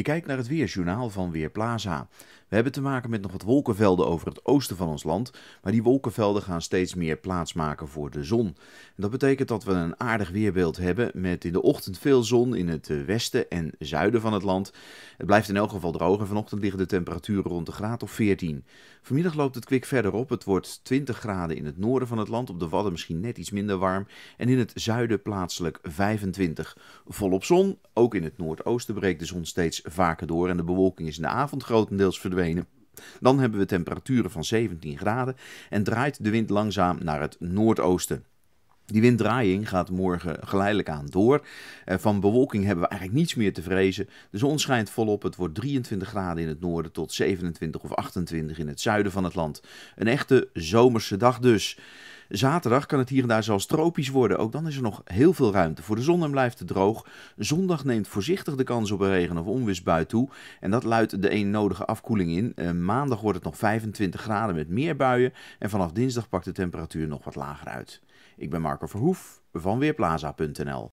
Je kijkt naar het weerjournaal van Weerplaza. We hebben te maken met nog wat wolkenvelden over het oosten van ons land, maar die wolkenvelden gaan steeds meer plaats maken voor de zon. dat betekent dat we een aardig weerbeeld hebben met in de ochtend veel zon in het eh, westen en zuiden van het land. Het blijft in elk geval droog en vanochtend liggen de temperaturen rond de graad of 14. Vanmiddag loopt het kwik verder op. Het wordt 20 graden in het noorden van het land, op de Wadden misschien net iets minder warm en in het zuiden plaatselijk 25. Volop zon, ook in het noordoosten breekt de zon steeds vaker door en de bewolking is in de avond grotendeels verdwenen. Dan hebben we temperaturen van 17 graden en draait de wind langzaam naar het noordoosten. Die winddraaiing gaat morgen geleidelijk aan door. Eh, van bewolking hebben we eigenlijk niets meer te vrezen. De zon schijnt volop. Het wordt 23 graden in het noorden tot 27 of 28 in het zuiden van het land. Een echte zomerse dag dus. Zaterdag kan het hier en daar zelfs tropisch worden. Ook dan is er nog heel veel ruimte voor de zon en blijft het droog. Zondag neemt voorzichtig de kans op een regen- of onweersbui toe. En dat luidt de een nodige afkoeling in. Eh, maandag wordt het nog 25 graden met meer buien. En vanaf dinsdag pakt de temperatuur nog wat lager uit. Ik ben Marco Verhoef van Weerplaza.nl.